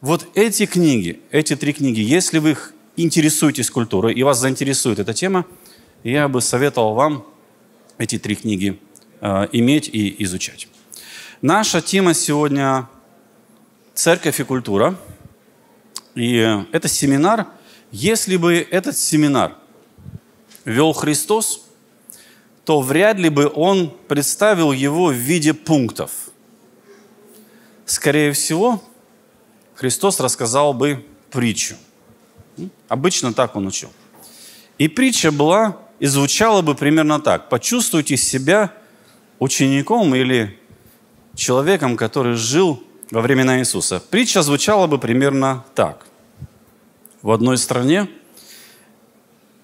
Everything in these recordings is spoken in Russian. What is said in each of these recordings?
Вот эти книги, эти три книги, если вы их интересуетесь культурой и вас заинтересует эта тема, я бы советовал вам эти три книги э, иметь и изучать. Наша тема сегодня «Церковь и культура». И это семинар. Если бы этот семинар вел Христос, то вряд ли бы он представил его в виде пунктов. Скорее всего, Христос рассказал бы притчу. Обычно так он учил. И притча была и звучала бы примерно так. Почувствуйте себя учеником или человеком, который жил во времена Иисуса. Притча звучала бы примерно так. В одной стране,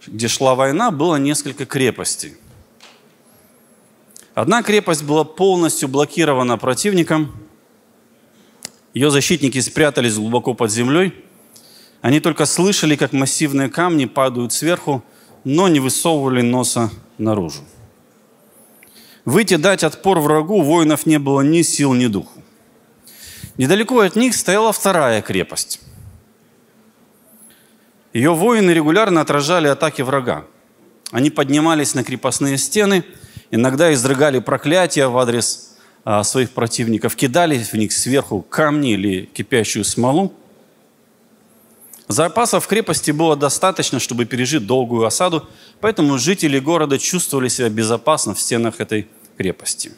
где шла война, было несколько крепостей. Одна крепость была полностью блокирована противником – ее защитники спрятались глубоко под землей. Они только слышали, как массивные камни падают сверху, но не высовывали носа наружу. Выйти дать отпор врагу воинов не было ни сил, ни духу. Недалеко от них стояла вторая крепость. Ее воины регулярно отражали атаки врага. Они поднимались на крепостные стены, иногда изрыгали проклятия в адрес а, своих противников, кидали в них сверху камни или кипящую смолу. Запасов в крепости было достаточно, чтобы пережить долгую осаду, поэтому жители города чувствовали себя безопасно в стенах этой крепости.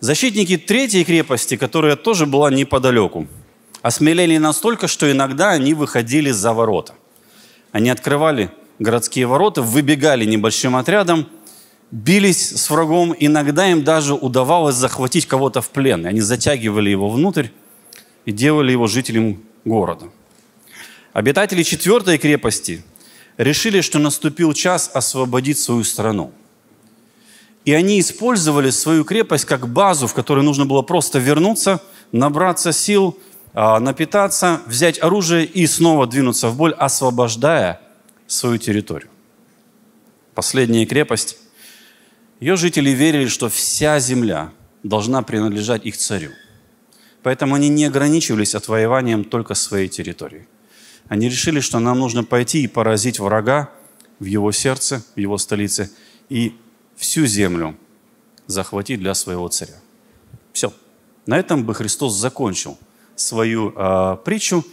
Защитники третьей крепости, которая тоже была неподалеку, осмелели настолько, что иногда они выходили за ворота. Они открывали городские ворота, выбегали небольшим отрядом – бились с врагом, иногда им даже удавалось захватить кого-то в плен. Они затягивали его внутрь и делали его жителем города. Обитатели четвертой крепости решили, что наступил час освободить свою страну. И они использовали свою крепость как базу, в которой нужно было просто вернуться, набраться сил, а, напитаться, взять оружие и снова двинуться в боль, освобождая свою территорию. Последняя крепость ее жители верили, что вся земля должна принадлежать их царю. Поэтому они не ограничивались отвоеванием только своей территории. Они решили, что нам нужно пойти и поразить врага в его сердце, в его столице, и всю землю захватить для своего царя. Все. На этом бы Христос закончил свою э, притчу,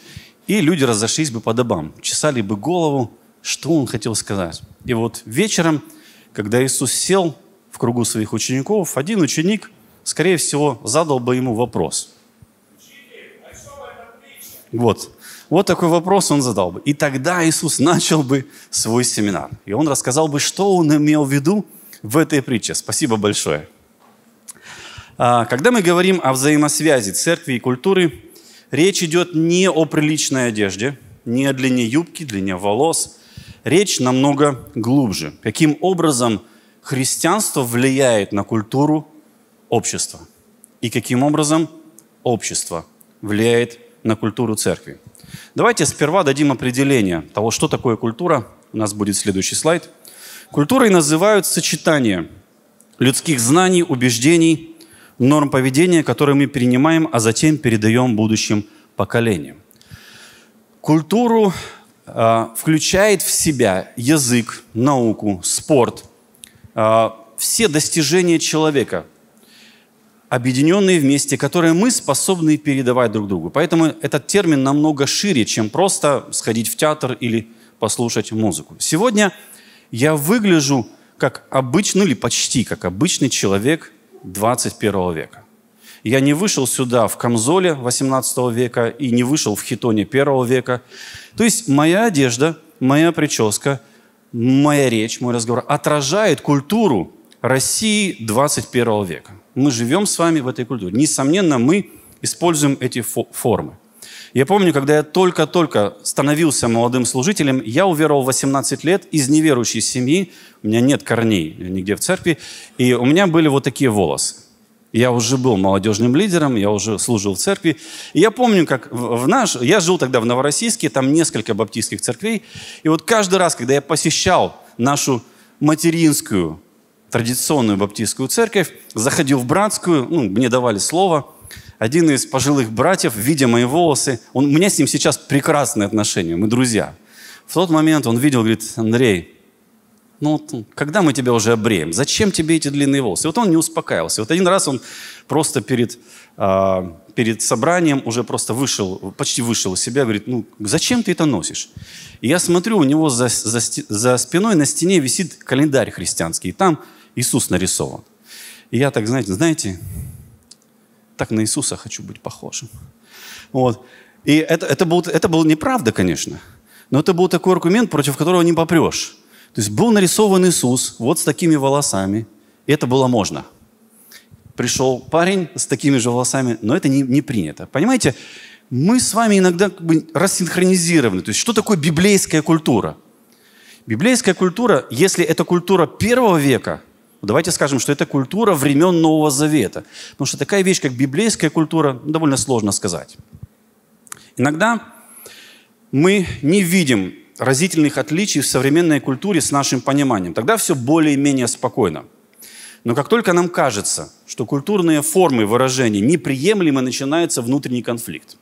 и люди разошлись бы по добам, чесали бы голову, что он хотел сказать. И вот вечером, когда Иисус сел в кругу своих учеников, один ученик, скорее всего, задал бы ему вопрос. Вот. Вот такой вопрос он задал бы. И тогда Иисус начал бы свой семинар. И он рассказал бы, что он имел в виду в этой притче. Спасибо большое. А, когда мы говорим о взаимосвязи церкви и культуры, речь идет не о приличной одежде, не о длине юбки, длине волос. Речь намного глубже. Каким образом – христианство влияет на культуру общества. И каким образом общество влияет на культуру церкви. Давайте сперва дадим определение того, что такое культура. У нас будет следующий слайд. Культурой называют сочетание людских знаний, убеждений, норм поведения, которые мы принимаем, а затем передаем будущим поколениям. Культуру э, включает в себя язык, науку, спорт – а, все достижения человека, объединенные вместе, которые мы способны передавать друг другу. Поэтому этот термин намного шире, чем просто сходить в театр или послушать музыку. Сегодня я выгляжу как обычный, или почти как обычный человек 21 века. Я не вышел сюда в камзоле 18 века и не вышел в хитоне 1 века. То есть моя одежда, моя прическа – моя речь, мой разговор отражает культуру России 21 века. Мы живем с вами в этой культуре. Несомненно, мы используем эти фо- формы. Я помню, когда я только-только становился молодым служителем, я уверовал 18 лет из неверующей семьи, у меня нет корней нигде в церкви, и у меня были вот такие волосы. Я уже был молодежным лидером, я уже служил в церкви. И я помню, как в наш... Я жил тогда в Новороссийске, там несколько баптистских церквей. И вот каждый раз, когда я посещал нашу материнскую традиционную баптистскую церковь, заходил в братскую, ну, мне давали слово – один из пожилых братьев, видя мои волосы, он, у меня с ним сейчас прекрасные отношения, мы друзья. В тот момент он видел, говорит, Андрей, ну вот, когда мы тебя уже обреем? Зачем тебе эти длинные волосы? И вот он не успокаивался. Вот один раз он просто перед, э, перед собранием уже просто вышел, почти вышел из себя, говорит, ну зачем ты это носишь? И я смотрю, у него за, за, за спиной на стене висит календарь христианский, и там Иисус нарисован. И я так, знаете, знаете, так на Иисуса хочу быть похожим. Вот. И это, это, был, это было неправда, конечно, но это был такой аргумент, против которого не попрешь. То есть был нарисован Иисус вот с такими волосами, это было можно. Пришел парень с такими же волосами, но это не, не принято. Понимаете, мы с вами иногда как бы рассинхронизированы. То есть что такое библейская культура? Библейская культура, если это культура первого века, давайте скажем, что это культура времен Нового Завета. Потому что такая вещь, как библейская культура, ну, довольно сложно сказать. Иногда мы не видим разительных отличий в современной культуре с нашим пониманием. Тогда все более-менее спокойно. Но как только нам кажется, что культурные формы выражения неприемлемы, начинается внутренний конфликт.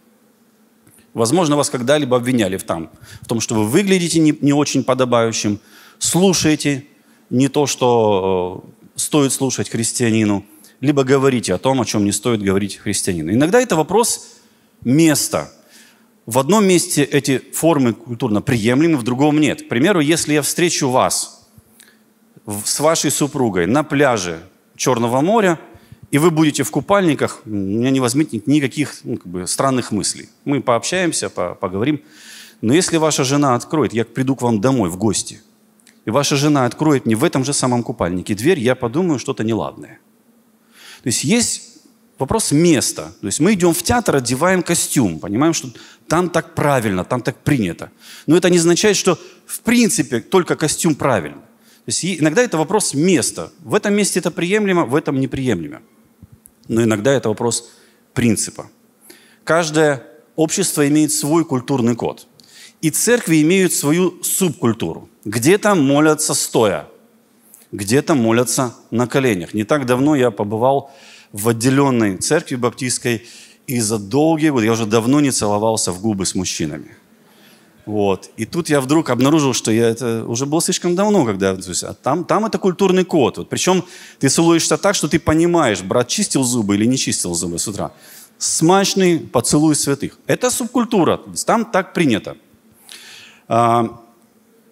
Возможно, вас когда-либо обвиняли в, там, в том, что вы выглядите не, не очень подобающим, слушаете не то, что э, стоит слушать христианину, либо говорите о том, о чем не стоит говорить христианину. Иногда это вопрос места – в одном месте эти формы культурно приемлемы, в другом нет. К примеру, если я встречу вас с вашей супругой на пляже Черного моря, и вы будете в купальниках, у меня не возникнет никаких ну, как бы, странных мыслей. Мы пообщаемся, по поговорим. Но если ваша жена откроет, я приду к вам домой в гости, и ваша жена откроет мне в этом же самом купальнике дверь, я подумаю, что-то неладное. То есть есть вопрос места. То есть мы идем в театр, одеваем костюм, понимаем, что там так правильно, там так принято. Но это не означает, что в принципе только костюм правильный. То есть иногда это вопрос места. В этом месте это приемлемо, в этом неприемлемо. Но иногда это вопрос принципа. Каждое общество имеет свой культурный код. И церкви имеют свою субкультуру. Где-то молятся стоя, где-то молятся на коленях. Не так давно я побывал в отделенной церкви баптистской и за долгие годы, я уже давно не целовался в губы с мужчинами. Вот. И тут я вдруг обнаружил, что я это уже было слишком давно, когда то есть, а там, там это культурный код. Вот. Причем ты целуешься так, что ты понимаешь, брат чистил зубы или не чистил зубы с утра. Смачный поцелуй святых. Это субкультура, там так принято. А,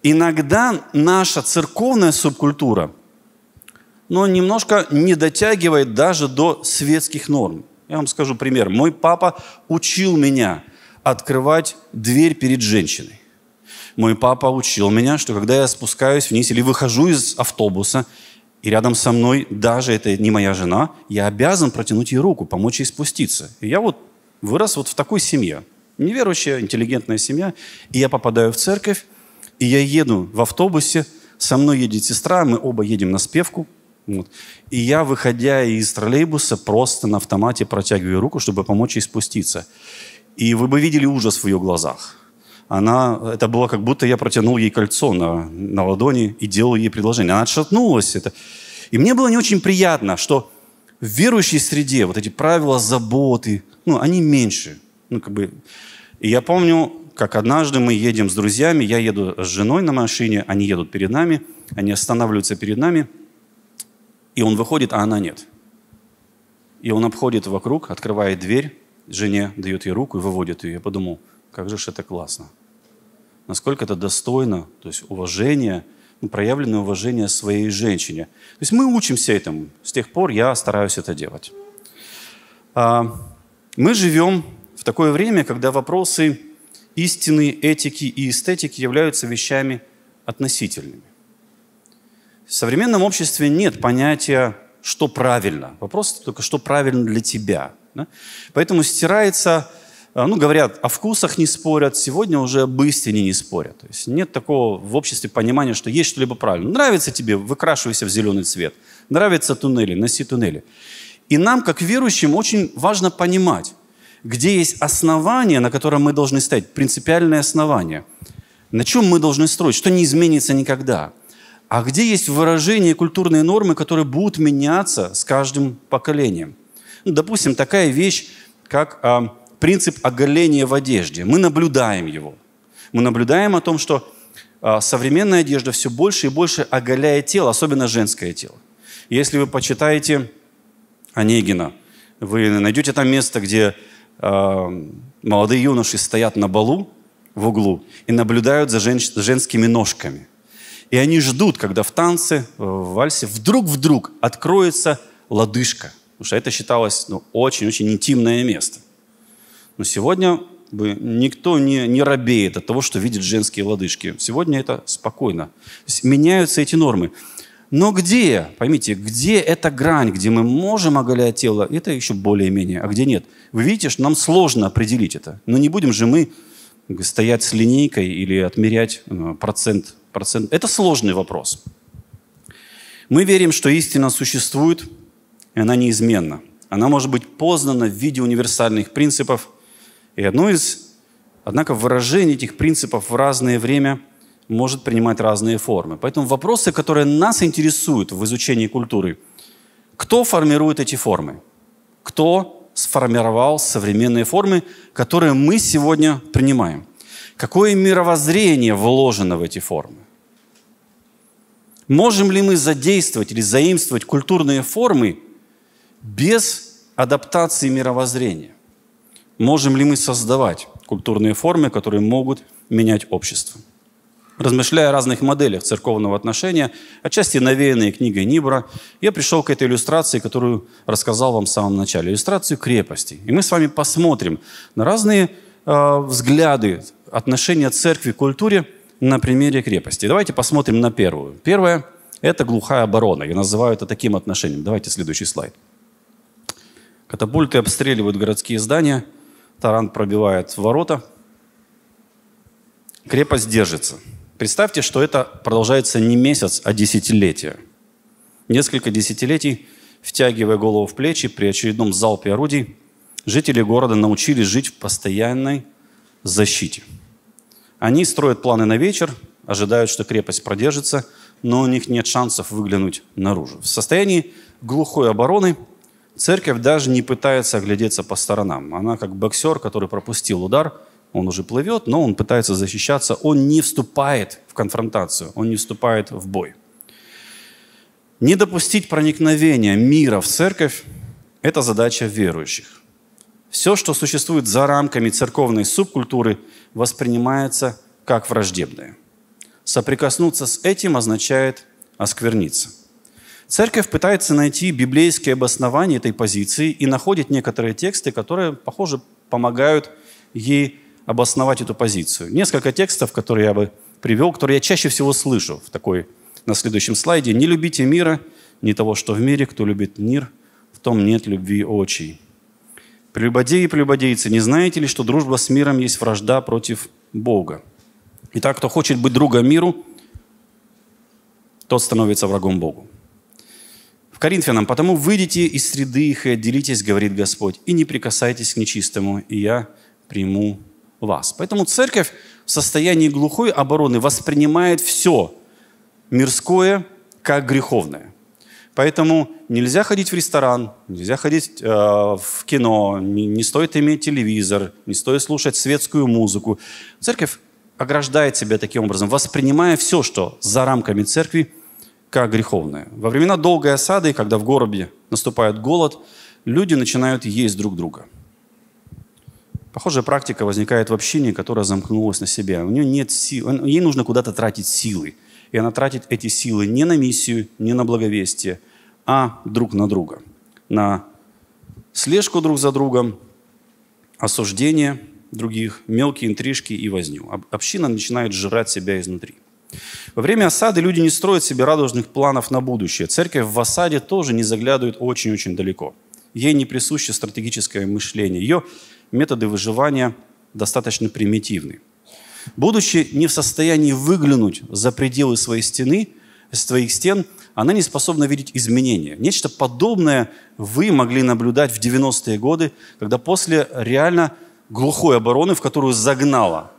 иногда наша церковная субкультура, но ну, немножко не дотягивает даже до светских норм. Я вам скажу пример. Мой папа учил меня открывать дверь перед женщиной. Мой папа учил меня, что когда я спускаюсь вниз или выхожу из автобуса, и рядом со мной, даже это не моя жена, я обязан протянуть ей руку, помочь ей спуститься. И я вот вырос вот в такой семье. Неверующая, интеллигентная семья. И я попадаю в церковь, и я еду в автобусе, со мной едет сестра, мы оба едем на спевку – вот. И я, выходя из троллейбуса, просто на автомате протягиваю руку, чтобы помочь ей спуститься. И вы бы видели ужас в ее глазах. Она, это было как будто я протянул ей кольцо на, на ладони и делал ей предложение. Она отшатнулась. Это. И мне было не очень приятно, что в верующей среде вот эти правила заботы, ну, они меньше. Ну, как бы... И я помню, как однажды мы едем с друзьями, я еду с женой на машине, они едут перед нами, они останавливаются перед нами – и он выходит, а она нет. И он обходит вокруг, открывает дверь, жене дает ей руку и выводит ее. Я подумал, как же это классно. Насколько это достойно, то есть уважение, ну, проявленное уважение своей женщине. То есть мы учимся этому. С тех пор я стараюсь это делать. А, мы живем в такое время, когда вопросы истины, этики и эстетики являются вещами относительными. В современном обществе нет понятия, что правильно. Вопрос только, что правильно для тебя. Да? Поэтому стирается, а, ну, говорят, о вкусах не спорят, сегодня уже об истине не спорят. То есть нет такого в обществе понимания, что есть что-либо правильно. Нравится тебе, выкрашивайся в зеленый цвет. Нравятся туннели, носи туннели. И нам, как верующим, очень важно понимать, где есть основание, на котором мы должны стоять, принципиальное основание, на чем мы должны строить, что не изменится никогда – а где есть выражения и культурные нормы, которые будут меняться с каждым поколением. Ну, допустим, такая вещь, как а, принцип оголения в одежде. Мы наблюдаем его. Мы наблюдаем о том, что а, современная одежда все больше и больше оголяет тело, особенно женское тело. Если вы почитаете Онегина, вы найдете там место, где э, молодые юноши стоят на балу в углу и наблюдают за жен, женскими ножками. И они ждут, когда в танце, э, в вальсе вдруг-вдруг откроется лодыжка. Потому что это считалось ну, очень-очень интимное место. Но сегодня бы никто не, не робеет от того, что видит женские лодыжки. Сегодня это спокойно. Меняются эти нормы. Но где, поймите, где эта грань, где мы можем оголять тело, это еще более-менее, а где нет? Вы видите, что нам сложно определить это. Но не будем же мы стоять с линейкой или отмерять э, процент процент? Это сложный вопрос. Мы верим, что истина существует, и она неизменна. Она может быть познана в виде универсальных принципов. И одно из, однако, выражение этих принципов в разное время может принимать разные формы. Поэтому вопросы, которые нас интересуют в изучении культуры, кто формирует эти формы? Кто сформировал современные формы, которые мы сегодня принимаем? Какое мировоззрение вложено в эти формы? Можем ли мы задействовать или заимствовать культурные формы без адаптации мировоззрения? Можем ли мы создавать культурные формы, которые могут менять общество? Размышляя о разных моделях церковного отношения, отчасти навеянные книгой Нибора, я пришел к этой иллюстрации, которую рассказал вам в самом начале, иллюстрацию крепости. И мы с вами посмотрим на разные э, взгляды отношение церкви к культуре на примере крепости. Давайте посмотрим на первую. Первое – это глухая оборона. Я называю это таким отношением. Давайте следующий слайд. Катапульты обстреливают городские здания, таран пробивает ворота, крепость держится. Представьте, что это продолжается не месяц, а десятилетие. Несколько десятилетий, втягивая голову в плечи при очередном залпе орудий, жители города научились жить в постоянной защите – они строят планы на вечер, ожидают, что крепость продержится, но у них нет шансов выглянуть наружу. В состоянии глухой обороны церковь даже не пытается оглядеться по сторонам. Она как боксер, который пропустил удар, он уже плывет, но он пытается защищаться, он не вступает в конфронтацию, он не вступает в бой. Не допустить проникновения мира в церковь – это задача верующих все, что существует за рамками церковной субкультуры, воспринимается как враждебное. Соприкоснуться с этим означает оскверниться. Церковь пытается найти библейские обоснования этой позиции и находит некоторые тексты, которые, похоже, помогают ей обосновать эту позицию. Несколько текстов, которые я бы привел, которые я чаще всего слышу в такой, на следующем слайде. «Не любите мира, не того, что в мире, кто любит мир, в том нет любви очей». Прелюбодеи и прелюбодейцы, не знаете ли, что дружба с миром есть вражда против Бога? Итак, кто хочет быть другом миру, тот становится врагом Богу. В Коринфянам, «Потому выйдите из среды их и отделитесь, говорит Господь, и не прикасайтесь к нечистому, и я приму вас». Поэтому церковь в состоянии глухой обороны воспринимает все мирское как греховное. Поэтому нельзя ходить в ресторан, нельзя ходить э, в кино, не, не стоит иметь телевизор, не стоит слушать светскую музыку. Церковь ограждает себя таким образом, воспринимая все, что за рамками церкви, как греховное. Во времена долгой осады, когда в городе наступает голод, люди начинают есть друг друга. Похожая практика возникает в общине, которая замкнулась на себя. У нее нет сил, ей нужно куда-то тратить силы – и она тратит эти силы не на миссию, не на благовестие, а друг на друга. На слежку друг за другом, осуждение других, мелкие интрижки и возню. Община начинает жрать себя изнутри. Во время осады люди не строят себе радужных планов на будущее. Церковь в осаде тоже не заглядывает очень-очень далеко. Ей не присуще стратегическое мышление. Ее методы выживания достаточно примитивны. Будучи не в состоянии выглянуть за пределы своей стены, своих стен, она не способна видеть изменения. Нечто подобное вы могли наблюдать в 90-е годы, когда после реально глухой обороны, в которую загнала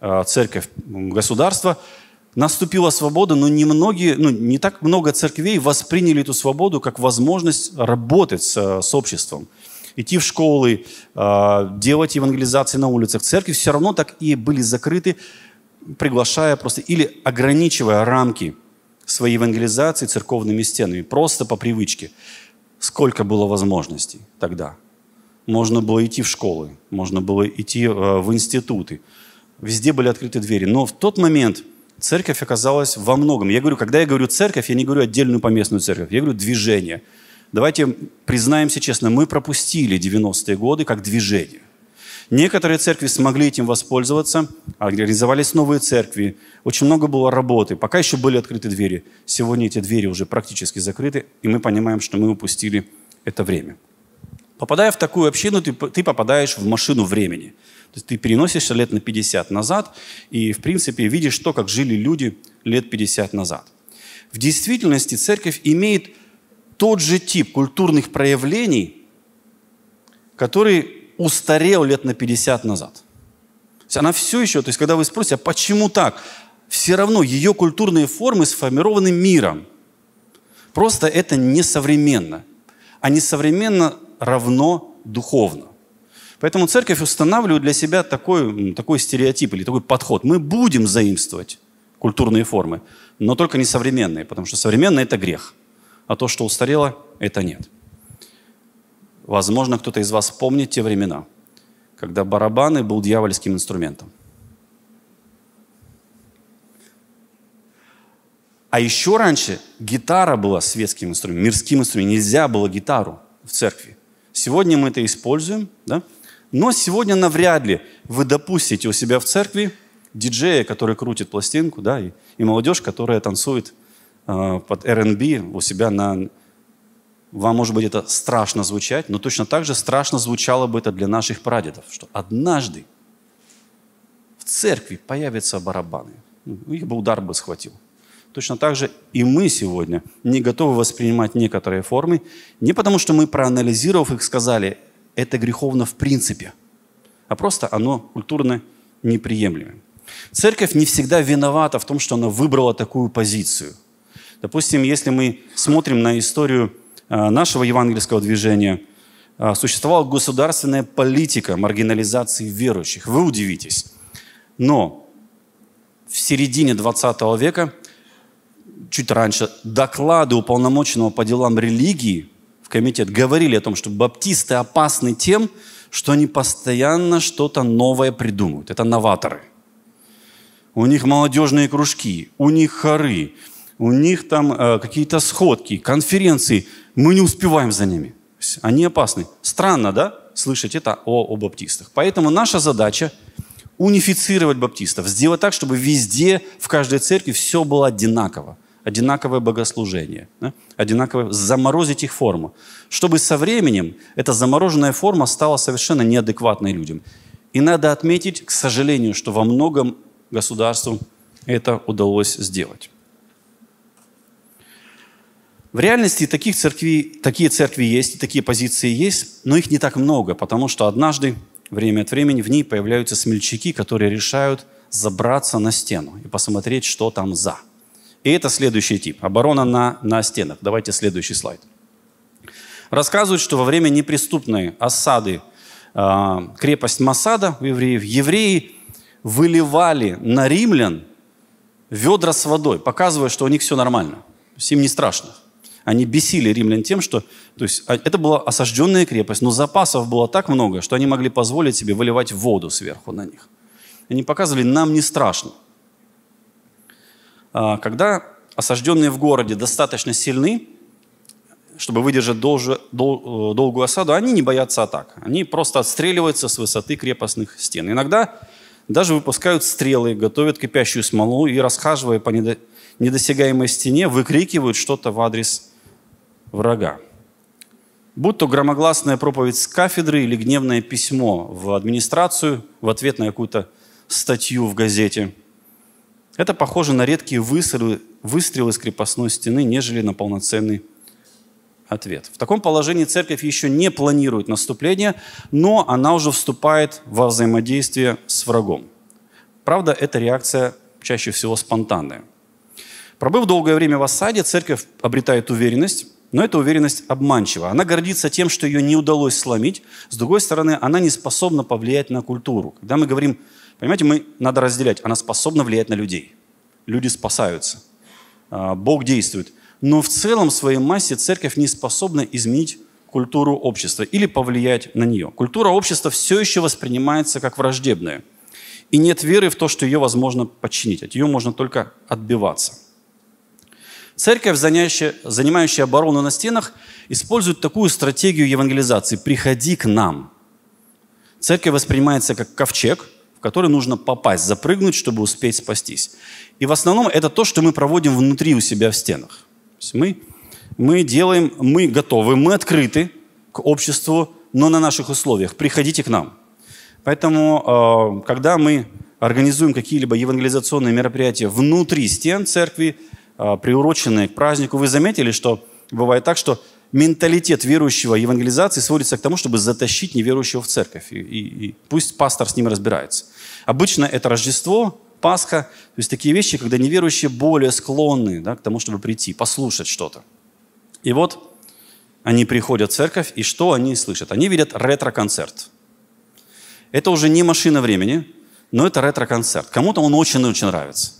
э, церковь государство, наступила свобода, но не, ну, не так много церквей восприняли эту свободу как возможность работать с, э, с обществом идти в школы, а, делать евангелизации на улицах. Церкви все равно так и были закрыты, приглашая просто или ограничивая рамки своей евангелизации церковными стенами, просто по привычке. Сколько было возможностей тогда? Можно было идти в школы, можно было идти а, в институты. Везде были открыты двери. Но в тот момент церковь оказалась во многом. Я говорю, когда я говорю церковь, я не говорю отдельную поместную церковь, я говорю движение – Давайте признаемся честно, мы пропустили 90-е годы как движение. Некоторые церкви смогли этим воспользоваться, организовались новые церкви, очень много было работы, пока еще были открыты двери. Сегодня эти двери уже практически закрыты, и мы понимаем, что мы упустили это время. Попадая в такую общину, ты, ты попадаешь в машину времени. То есть ты переносишься лет на 50 назад и, в принципе, видишь то, как жили люди лет 50 назад. В действительности церковь имеет тот же тип культурных проявлений, который устарел лет на 50 назад. То есть она все еще, то есть когда вы спросите, а почему так? Все равно ее культурные формы сформированы миром. Просто это несовременно. А несовременно равно духовно. Поэтому церковь устанавливает для себя такой, такой стереотип или такой подход. Мы будем заимствовать культурные формы, но только несовременные, потому что современные – это грех – а то, что устарело, это нет. Возможно, кто-то из вас помнит те времена, когда барабаны был дьявольским инструментом. А еще раньше гитара была светским инструментом, мирским инструментом. Нельзя было гитару в церкви. Сегодня мы это используем, да? но сегодня навряд ли вы допустите у себя в церкви диджея, который крутит пластинку, да, и, и молодежь, которая танцует Э, под R&B у себя на... Вам, может быть, это страшно звучать, но точно так же страшно звучало бы это для наших прадедов, что однажды в церкви появятся барабаны. Ну, их бы удар бы схватил. Точно так же и мы сегодня не готовы воспринимать некоторые формы, не потому что мы, проанализировав их, сказали, это греховно в принципе, а просто оно культурно неприемлемо. Церковь не всегда виновата в том, что она выбрала такую позицию. Допустим, если мы смотрим на историю а, нашего евангельского движения, а, существовала государственная политика маргинализации верующих. Вы удивитесь. Но в середине 20 века, чуть раньше, доклады уполномоченного по делам религии в комитет говорили о том, что баптисты опасны тем, что они постоянно что-то новое придумывают. Это новаторы. У них молодежные кружки, у них хоры, у них там э, какие-то сходки, конференции. Мы не успеваем за ними. Они опасны. Странно, да, слышать это о, о баптистах. Поэтому наша задача унифицировать баптистов, сделать так, чтобы везде, в каждой церкви все было одинаково. Одинаковое богослужение, да? одинаковое, заморозить их форму. Чтобы со временем эта замороженная форма стала совершенно неадекватной людям. И надо отметить, к сожалению, что во многом государству это удалось сделать. В реальности таких церкви, такие церкви есть, такие позиции есть, но их не так много, потому что однажды, время от времени, в ней появляются смельчаки, которые решают забраться на стену и посмотреть, что там за. И это следующий тип. Оборона на, на стенах. Давайте следующий слайд. Рассказывают, что во время неприступной осады э, крепость Масада у евреев, евреи выливали на римлян ведра с водой, показывая, что у них все нормально, им не страшно. Они бесили римлян тем, что... То есть а, это была осажденная крепость, но запасов было так много, что они могли позволить себе выливать воду сверху на них. Они показывали, нам не страшно. А, когда осажденные в городе достаточно сильны, чтобы выдержать долж, дол, э, долгую осаду, они не боятся атак. Они просто отстреливаются с высоты крепостных стен. Иногда даже выпускают стрелы, готовят кипящую смолу и, расхаживая по недосягаемой стене, выкрикивают что-то в адрес врага. Будь то громогласная проповедь с кафедры или гневное письмо в администрацию в ответ на какую-то статью в газете. Это похоже на редкие выстрелы, выстрелы с крепостной стены, нежели на полноценный ответ. В таком положении церковь еще не планирует наступление, но она уже вступает во взаимодействие с врагом. Правда, эта реакция чаще всего спонтанная. Пробыв долгое время в осаде, церковь обретает уверенность, но эта уверенность обманчива. Она гордится тем, что ее не удалось сломить. С другой стороны, она не способна повлиять на культуру. Когда мы говорим, понимаете, мы надо разделять. Она способна влиять на людей. Люди спасаются. А, Бог действует. Но в целом в своей массе церковь не способна изменить культуру общества или повлиять на нее. Культура общества все еще воспринимается как враждебная. И нет веры в то, что ее возможно подчинить. От нее можно только отбиваться. Церковь, заняющая, занимающая оборону на стенах, использует такую стратегию евангелизации – «приходи к нам». Церковь воспринимается как ковчег, в который нужно попасть, запрыгнуть, чтобы успеть спастись. И в основном это то, что мы проводим внутри у себя в стенах. То есть мы, мы делаем, мы готовы, мы открыты к обществу, но на наших условиях. Приходите к нам. Поэтому, э, когда мы организуем какие-либо евангелизационные мероприятия внутри стен церкви, а, приуроченные к празднику. Вы заметили, что бывает так, что менталитет верующего евангелизации сводится к тому, чтобы затащить неверующего в церковь. И, и, и пусть пастор с ним разбирается. Обычно это Рождество, Пасха, то есть такие вещи, когда неверующие более склонны да, к тому, чтобы прийти, послушать что-то. И вот они приходят в церковь, и что они слышат? Они видят ретро-концерт. Это уже не машина времени, но это ретро-концерт. Кому-то он очень-очень нравится.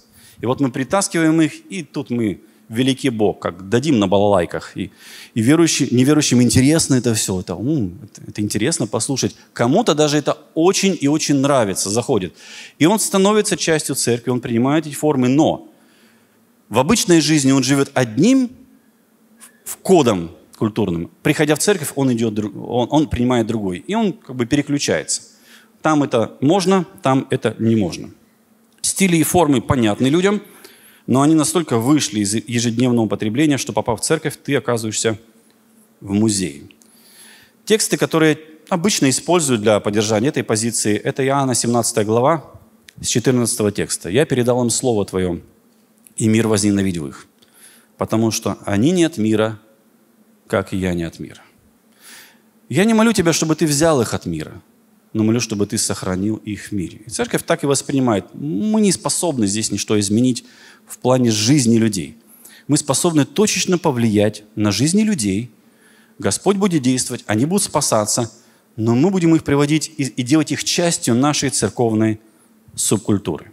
И вот мы притаскиваем их, и тут мы великий Бог, как дадим на балалайках. И, и верующим, неверующим интересно это все. Это, ум, это, это интересно послушать. Кому-то даже это очень и очень нравится, заходит. И он становится частью церкви, он принимает эти формы, но в обычной жизни он живет одним в кодом культурным. Приходя в церковь, он, идет, он, он принимает другой. И он как бы переключается. Там это можно, там это не можно. Стили и формы понятны людям, но они настолько вышли из ежедневного потребления, что попав в церковь, ты оказываешься в музее. Тексты, которые обычно используют для поддержания этой позиции, это Иоанна 17 глава с 14 текста. «Я передал им Слово Твое, и мир возненавидел их, потому что они не от мира, как и я не от мира». Я не молю Тебя, чтобы Ты взял их от мира – но молю, чтобы ты сохранил их в мире. И церковь так и воспринимает. Мы не способны здесь ничто изменить в плане жизни людей. Мы способны точечно повлиять на жизни людей. Господь будет действовать, они будут спасаться, но мы будем их приводить и, и делать их частью нашей церковной субкультуры.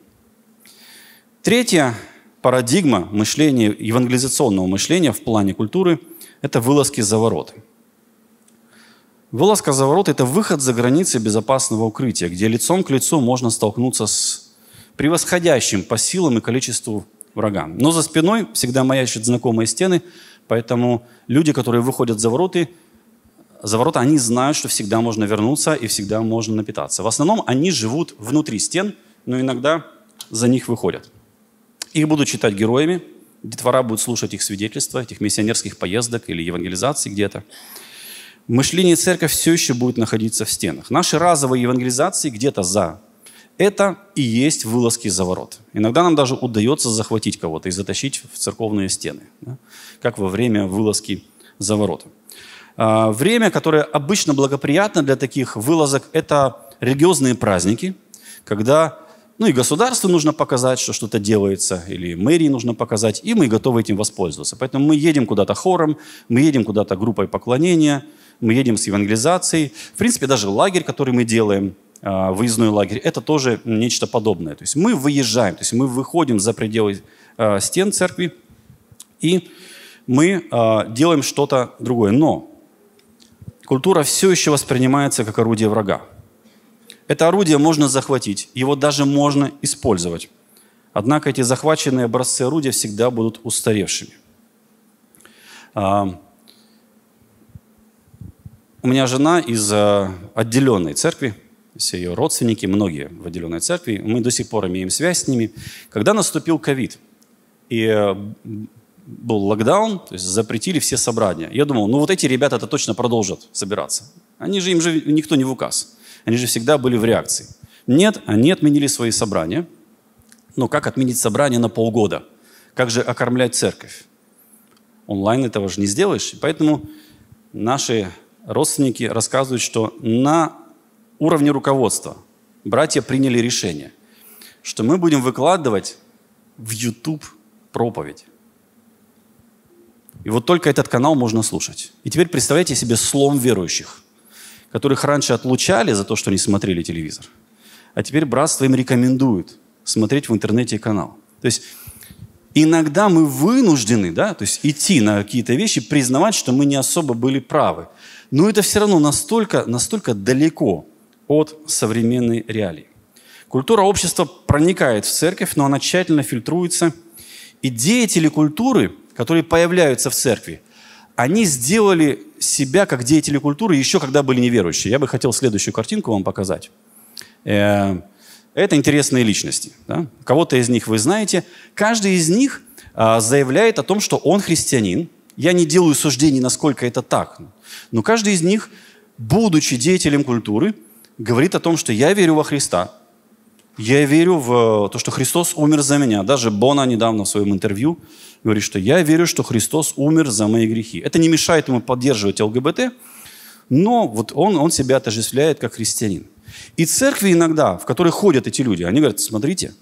Третья парадигма мышления, евангелизационного мышления в плане культуры – это вылазки за ворота – Вылазка за ворота – это выход за границы безопасного укрытия, где лицом к лицу можно столкнуться с превосходящим по силам и количеству врагам. Но за спиной всегда маячат знакомые стены, поэтому люди, которые выходят за вороты, за ворота, они знают, что всегда можно вернуться и всегда можно напитаться. В основном они живут внутри стен, но иногда за них выходят. Их будут считать героями, детвора будут слушать их свидетельства, этих миссионерских поездок или евангелизации где-то мышление церковь все еще будет находиться в стенах. Наши разовые евангелизации где-то за. Это и есть вылазки за ворот. Иногда нам даже удается захватить кого-то и затащить в церковные стены, да? как во время вылазки за ворота. А, время, которое обычно благоприятно для таких вылазок, это религиозные праздники, когда ну и государству нужно показать, что что-то делается, или мэрии нужно показать, и мы готовы этим воспользоваться. Поэтому мы едем куда-то хором, мы едем куда-то группой поклонения, мы едем с евангелизацией. В принципе, даже лагерь, который мы делаем, а, выездной лагерь, это тоже нечто подобное. То есть мы выезжаем, то есть мы выходим за пределы а, стен церкви, и мы а, делаем что-то другое. Но культура все еще воспринимается как орудие врага. Это орудие можно захватить, его даже можно использовать. Однако эти захваченные образцы орудия всегда будут устаревшими. У меня жена из э, отделенной церкви, все ее родственники, многие в отделенной церкви, мы до сих пор имеем связь с ними. Когда наступил ковид, и э, был локдаун, то есть запретили все собрания. Я думал, ну вот эти ребята это точно продолжат собираться. Они же, им же никто не в указ. Они же всегда были в реакции. Нет, они отменили свои собрания. Но как отменить собрание на полгода? Как же окормлять церковь? Онлайн этого же не сделаешь. поэтому наши родственники рассказывают, что на уровне руководства братья приняли решение, что мы будем выкладывать в YouTube проповедь. И вот только этот канал можно слушать. И теперь представляете себе слом верующих, которых раньше отлучали за то, что они смотрели телевизор, а теперь братство им рекомендует смотреть в интернете канал. То есть иногда мы вынуждены, да, то есть идти на какие-то вещи, признавать, что мы не особо были правы. Но это все равно настолько, настолько далеко от современной реалии. Культура общества проникает в церковь, но она тщательно фильтруется. И деятели культуры, которые появляются в церкви, они сделали себя как деятели культуры еще когда были неверующие. Я бы хотел следующую картинку вам показать. Э, это интересные личности. Да? Кого-то из них вы знаете. Каждый из них а, заявляет о том, что он христианин. Я не делаю суждений, насколько это так. Но каждый из них, будучи деятелем культуры, говорит о том, что я верю во Христа. Я верю в э, то, что Христос умер за меня. Даже Бона недавно в своем интервью говорит, что я верю, что Христос умер за мои грехи. Это не мешает ему поддерживать ЛГБТ, но вот он, он себя отождествляет как христианин. И церкви иногда, в которые ходят эти люди, они говорят, смотрите,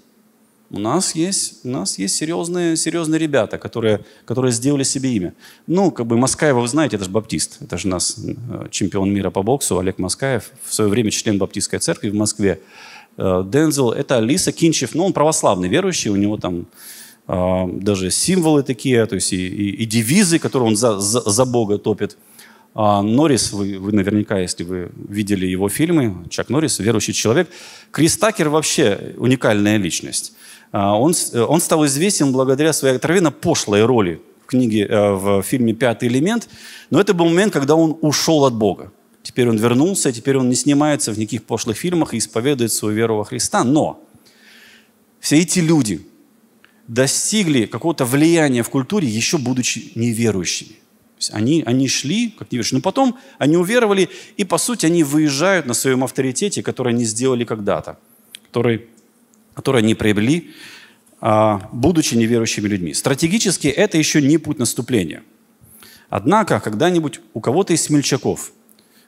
у нас есть, у нас есть серьезные, серьезные ребята, которые, которые сделали себе имя. Ну, как бы Маскаева, вы знаете, это же баптист. Это же нас э, чемпион мира по боксу Олег Маскаев, в свое время член баптистской церкви в Москве. Э, Дензел, это Алиса Кинчев, ну, он православный, верующий, у него там э, даже символы такие, то есть и, и, и девизы, которые он за, за, за Бога топит – а, Норрис, вы, вы наверняка, если вы видели его фильмы, Чак Норрис, верующий человек. Крис Такер вообще уникальная личность. А, он, э, он стал известен благодаря своей откровенно пошлой роли в книге, э, в фильме «Пятый элемент», но это был момент, когда он ушел от Бога. Теперь он вернулся, теперь он не снимается в никаких пошлых фильмах и исповедует свою веру во Христа. Но все эти люди достигли какого-то влияния в культуре, еще будучи неверующими они, они шли, как неверующие, но потом они уверовали, и, по сути, они выезжают на своем авторитете, который они сделали когда-то, который, который они приобрели, а, будучи неверующими людьми. Стратегически это еще не путь наступления. Однако, когда-нибудь у кого-то из смельчаков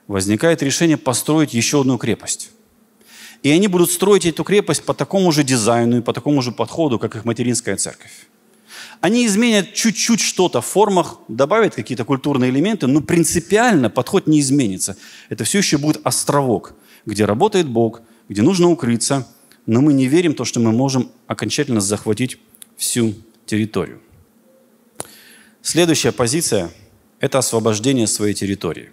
возникает решение построить еще одну крепость. И они будут строить эту крепость по такому же дизайну и по такому же подходу, как их материнская церковь. Они изменят чуть-чуть что-то в формах, добавят какие-то культурные элементы, но принципиально подход не изменится. Это все еще будет островок, где работает Бог, где нужно укрыться, но мы не верим в то, что мы можем окончательно захватить всю территорию. Следующая позиция – это освобождение своей территории.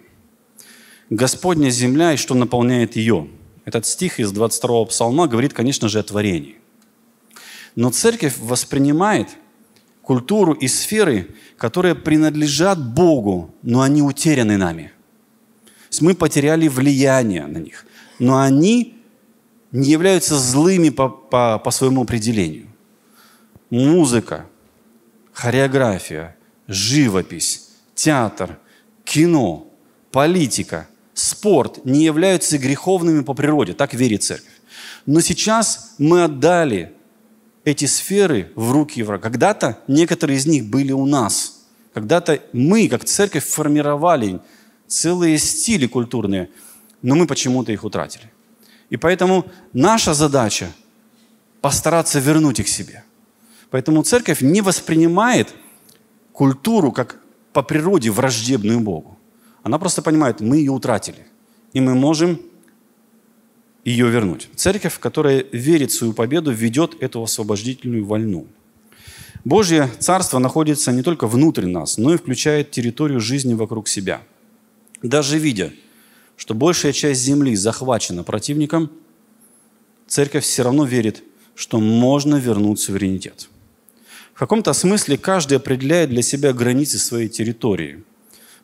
«Господня земля и что наполняет ее?» Этот стих из 22-го псалма говорит, конечно же, о творении. Но церковь воспринимает – культуру и сферы, которые принадлежат Богу, но они утеряны нами. мы потеряли влияние на них, но они не являются злыми по, по, по своему определению. Музыка, хореография, живопись, театр, кино, политика, спорт не являются греховными по природе, так верит церковь. Но сейчас мы отдали эти сферы в руки врага. Когда-то некоторые из них были у нас. Когда-то мы, как церковь, формировали целые стили культурные, но мы почему-то их утратили. И поэтому наша задача постараться вернуть их себе. Поэтому церковь не воспринимает культуру как по природе враждебную Богу. Она просто понимает, мы ее утратили, и мы можем ее вернуть. Церковь, которая верит в свою победу, ведет эту освободительную войну. Божье Царство находится не только внутри нас, но и включает территорию жизни вокруг себя. Даже видя, что большая часть земли захвачена противником, церковь все равно верит, что можно вернуть суверенитет. В каком-то смысле каждый определяет для себя границы своей территории.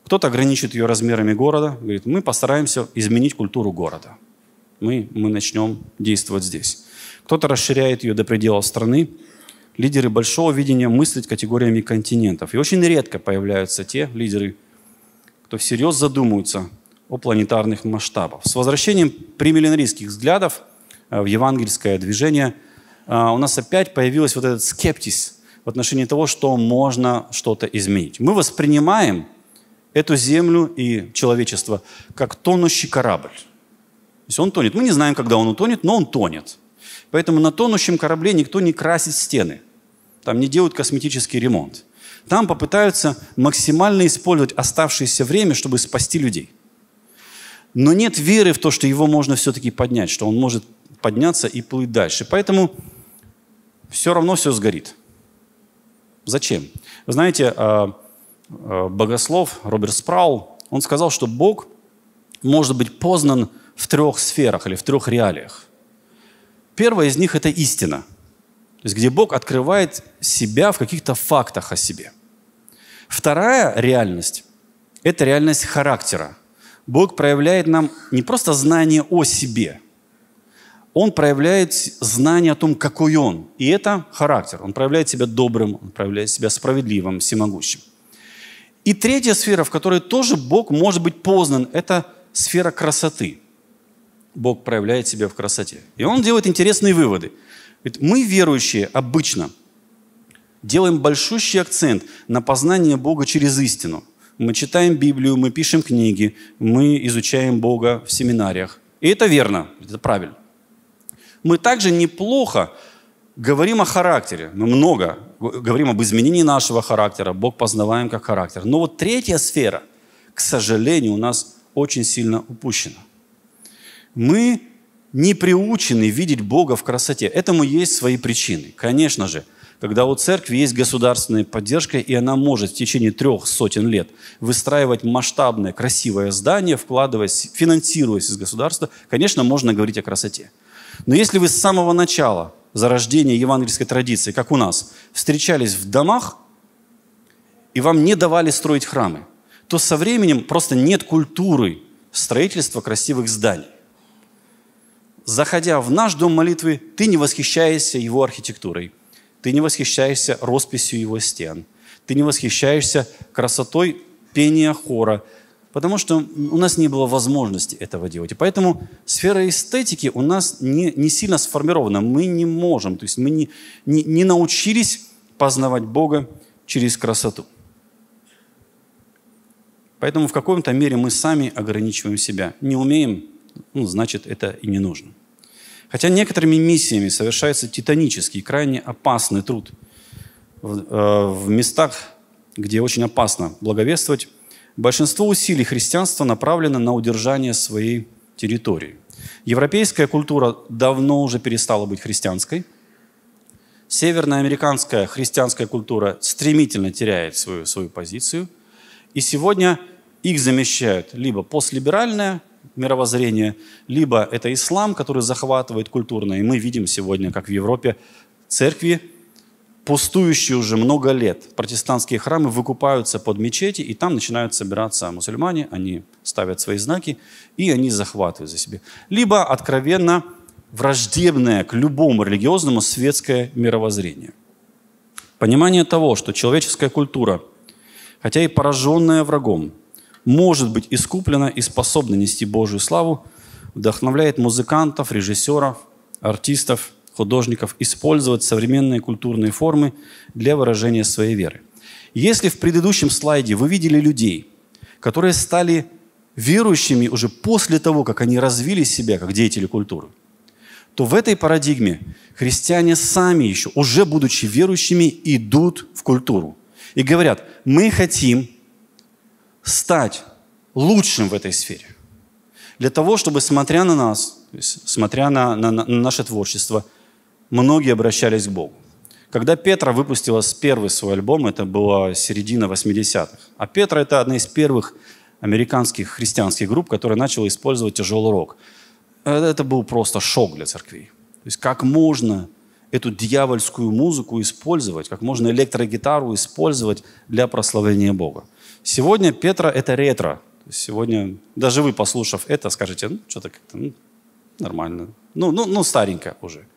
Кто-то ограничит ее размерами города, говорит, мы постараемся изменить культуру города – мы, мы начнем действовать здесь. Кто-то расширяет ее до предела страны. Лидеры большого видения мыслят категориями континентов. И очень редко появляются те лидеры, кто всерьез задумываются о планетарных масштабах. С возвращением примиллинарийских взглядов э, в евангельское движение э, у нас опять появилась вот этот скептиз в отношении того, что можно что-то изменить. Мы воспринимаем эту землю и человечество как тонущий корабль. То есть он тонет. Мы не знаем, когда он утонет, но он тонет. Поэтому на тонущем корабле никто не красит стены. Там не делают косметический ремонт. Там попытаются максимально использовать оставшееся время, чтобы спасти людей. Но нет веры в то, что его можно все-таки поднять, что он может подняться и плыть дальше. Поэтому все равно все сгорит. Зачем? Вы знаете, а, а, богослов Роберт Спраул, он сказал, что Бог может быть познан – в трех сферах или в трех реалиях. Первая из них – это истина, то есть где Бог открывает себя в каких-то фактах о себе. Вторая реальность – это реальность характера. Бог проявляет нам не просто знание о себе, Он проявляет знание о том, какой Он. И это характер. Он проявляет себя добрым, Он проявляет себя справедливым, всемогущим. И третья сфера, в которой тоже Бог может быть познан, это сфера красоты – Бог проявляет себя в красоте. И он делает интересные выводы. Ведь мы, верующие, обычно делаем большущий акцент на познание Бога через истину. Мы читаем Библию, мы пишем книги, мы изучаем Бога в семинариях. И это верно, это правильно. Мы также неплохо говорим о характере. Мы много говорим об изменении нашего характера. Бог познаваем как характер. Но вот третья сфера, к сожалению, у нас очень сильно упущена – мы не приучены видеть Бога в красоте. Этому есть свои причины. Конечно же, когда у церкви есть государственная поддержка, и она может в течение трех сотен лет выстраивать масштабное, красивое здание, вкладываясь, финансируясь из государства, конечно, можно говорить о красоте. Но если вы с самого начала зарождения евангельской традиции, как у нас, встречались в домах, и вам не давали строить храмы, то со временем просто нет культуры строительства красивых зданий заходя в наш дом молитвы, ты не восхищаешься его архитектурой, ты не восхищаешься росписью его стен, ты не восхищаешься красотой пения хора, потому что у нас не было возможности этого делать. И поэтому сфера эстетики у нас не, не сильно сформирована, мы не можем, то есть мы не, не, не научились познавать Бога через красоту. Поэтому в каком-то мере мы сами ограничиваем себя. Не умеем ну, значит, это и не нужно. Хотя некоторыми миссиями совершается титанический, крайне опасный труд в, э, в местах, где очень опасно благовествовать, большинство усилий христианства направлено на удержание своей территории. Европейская культура давно уже перестала быть христианской. Северноамериканская христианская культура стремительно теряет свою, свою позицию. И сегодня их замещают либо постлиберальная мировоззрение, либо это ислам, который захватывает культурно. И мы видим сегодня, как в Европе церкви, пустующие уже много лет, протестантские храмы выкупаются под мечети, и там начинают собираться мусульмане, они ставят свои знаки, и они захватывают за себе. Либо откровенно враждебное к любому религиозному светское мировоззрение. Понимание того, что человеческая культура, хотя и пораженная врагом, может быть искуплена и способна нести Божью славу, вдохновляет музыкантов, режиссеров, артистов, художников использовать современные культурные формы для выражения своей веры. Если в предыдущем слайде вы видели людей, которые стали верующими уже после того, как они развили себя как деятели культуры, то в этой парадигме христиане сами еще, уже будучи верующими, идут в культуру и говорят, мы хотим стать лучшим в этой сфере. Для того, чтобы, смотря на нас, то есть, смотря на, на, на наше творчество, многие обращались к Богу. Когда Петра выпустила первый свой альбом, это была середина 80-х. А Петра – это одна из первых американских христианских групп, которая начала использовать тяжелый рок. Э, это был просто шок для церквей. То есть как можно эту дьявольскую музыку использовать, как можно электрогитару использовать для прославления Бога. Сегодня Петра – это ретро. Сегодня даже вы, послушав это, скажете, ну, что-то как-то ну, нормально. Ну, ну, ну, старенько уже.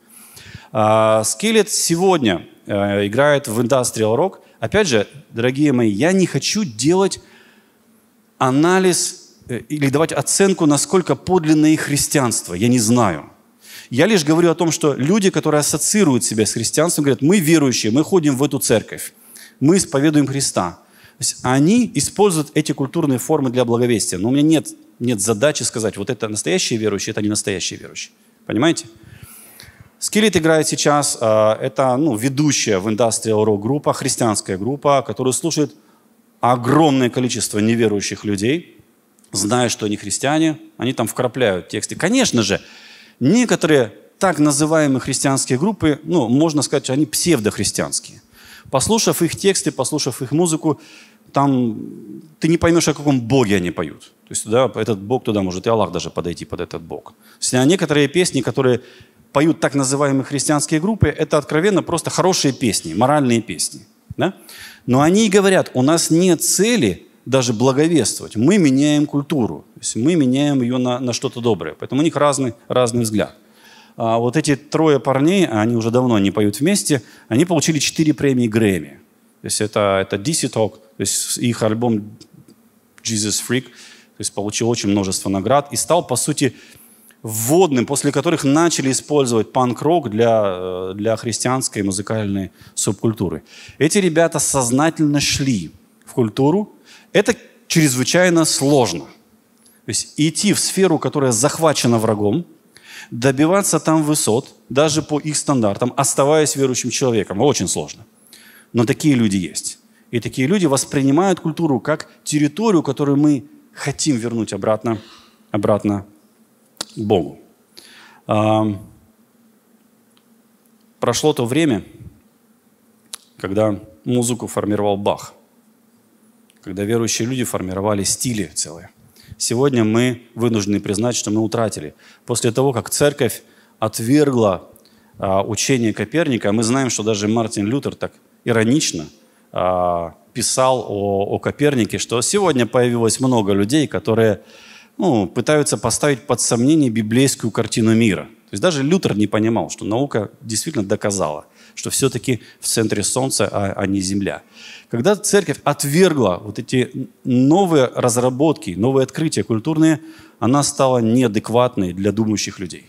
А, Скелет сегодня э, играет в Industrial Rock. Опять же, дорогие мои, я не хочу делать анализ э, или давать оценку, насколько подлинное их христианство. Я не знаю. Я лишь говорю о том, что люди, которые ассоциируют себя с христианством, говорят, мы верующие, мы ходим в эту церковь, мы исповедуем Христа есть они используют эти культурные формы для благовестия. Но у меня нет, нет задачи сказать, вот это настоящие верующие, это не настоящие верующие. Понимаете? Скелет играет сейчас, э, это ну, ведущая в Industrial рок группа, христианская группа, которую слушает огромное количество неверующих людей, зная, что они христиане, они там вкрапляют тексты. Конечно же, некоторые так называемые христианские группы, ну, можно сказать, что они псевдохристианские. Послушав их тексты, послушав их музыку, там ты не поймешь, о каком боге они поют. То есть да, этот бог туда может и Аллах даже подойти под этот бог. То есть, а некоторые песни, которые поют так называемые христианские группы, это откровенно просто хорошие песни, моральные песни. Да? Но они говорят, у нас нет цели даже благовествовать. Мы меняем культуру, то есть мы меняем ее на, на что-то доброе. Поэтому у них разный, разный взгляд. А вот эти трое парней, они уже давно не поют вместе, они получили четыре премии Грэмми. То есть это, это DC Talk, то есть их альбом Jesus Freak то есть получил очень множество наград и стал, по сути, вводным, после которых начали использовать панк-рок для, э, для христианской музыкальной субкультуры. Эти ребята сознательно шли в культуру. Это чрезвычайно сложно. То есть идти в сферу, которая захвачена врагом, добиваться там высот, даже по их стандартам, оставаясь верующим человеком, очень сложно. Но такие люди есть. И такие люди воспринимают культуру как территорию, которую мы хотим вернуть обратно, обратно Богу. Прошло то время, когда музыку формировал Бах, когда верующие люди формировали стили целые. Сегодня мы вынуждены признать, что мы утратили. После того, как церковь отвергла а, учение Коперника, мы знаем, что даже Мартин Лютер так иронично – а, писал о, о Копернике, что сегодня появилось много людей, которые ну, пытаются поставить под сомнение библейскую картину мира. То есть даже Лютер не понимал, что наука действительно доказала, что все-таки в центре Солнца, а, а не Земля. Когда церковь отвергла вот эти новые разработки, новые открытия культурные, она стала неадекватной для думающих людей.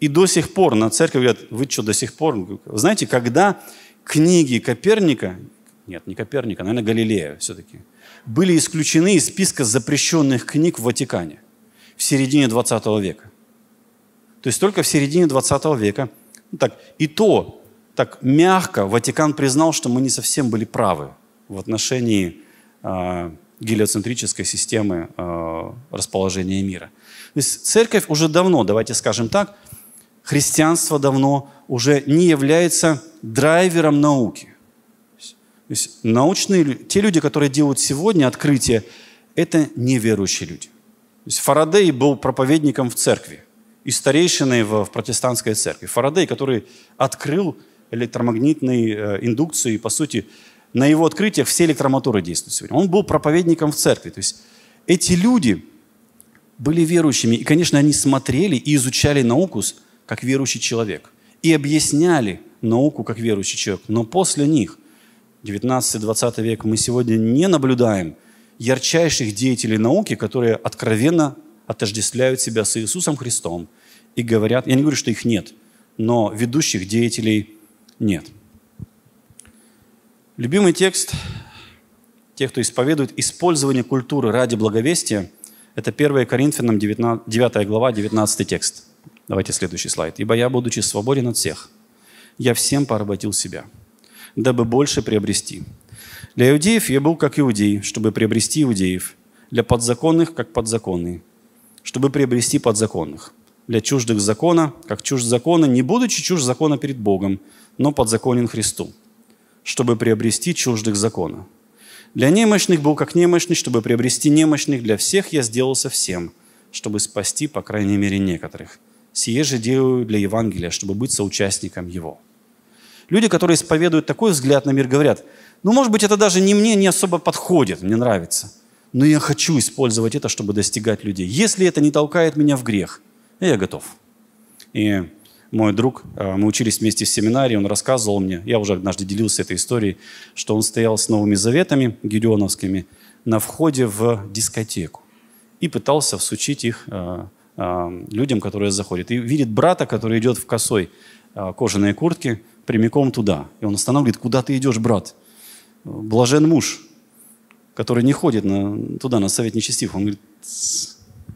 И до сих пор на церковь говорят, вы что, до сих пор? Знаете, когда книги Коперника, нет, не Коперника, наверное, Галилея все-таки, были исключены из списка запрещенных книг в Ватикане в середине 20 века. То есть только в середине 20 века. Ну, так, и то, так мягко Ватикан признал, что мы не совсем были правы в отношении э, гелиоцентрической системы э, расположения мира. То есть церковь уже давно, давайте скажем так, христианство давно уже не является драйвером науки. То есть научные, те люди, которые делают сегодня открытие, это неверующие люди. То есть Фарадей был проповедником в церкви и старейшиной в, в протестантской церкви. Фарадей, который открыл электромагнитные э, индукцию, и, по сути, на его открытиях все электромоторы действуют сегодня. Он был проповедником в церкви. То есть эти люди были верующими, и, конечно, они смотрели и изучали науку с как верующий человек и объясняли науку как верующий человек. Но после них, 19-20 век, мы сегодня не наблюдаем ярчайших деятелей науки, которые откровенно отождествляют себя с Иисусом Христом и говорят, я не говорю, что их нет, но ведущих деятелей нет. Любимый текст тех, кто исповедует использование культуры ради благовестия, это 1 Коринфянам 9 глава, 19 текст. Давайте следующий слайд. «Ибо я, будучи свободен от всех, я всем поработил себя, дабы больше приобрести. Для иудеев я был как иудей, чтобы приобрести иудеев. Для подзаконных, как подзаконные, чтобы приобрести подзаконных. Для чуждых закона, как чужд закона, не будучи чужд закона перед Богом, но подзаконен Христу, чтобы приобрести чуждых закона. Для немощных был как немощный, чтобы приобрести немощных. Для всех я сделался всем, чтобы спасти, по крайней мере, некоторых. Сие же делаю для Евангелия, чтобы быть соучастником его». Люди, которые исповедуют такой взгляд на мир, говорят, ну, может быть, это даже не мне не особо подходит, мне нравится, но я хочу использовать это, чтобы достигать людей. Если это не толкает меня в грех, я готов. И мой друг, э, мы учились вместе в семинаре, он рассказывал мне, я уже однажды делился этой историей, что он стоял с Новыми Заветами гедеоновскими на входе в дискотеку и пытался всучить их э, Эм, людям, которые заходят. И видит брата, который идет в косой э, кожаной куртке прямиком туда. И он останавливает, куда ты идешь, брат? Блажен муж, который не ходит на, туда, на совет нечестивых". Он говорит,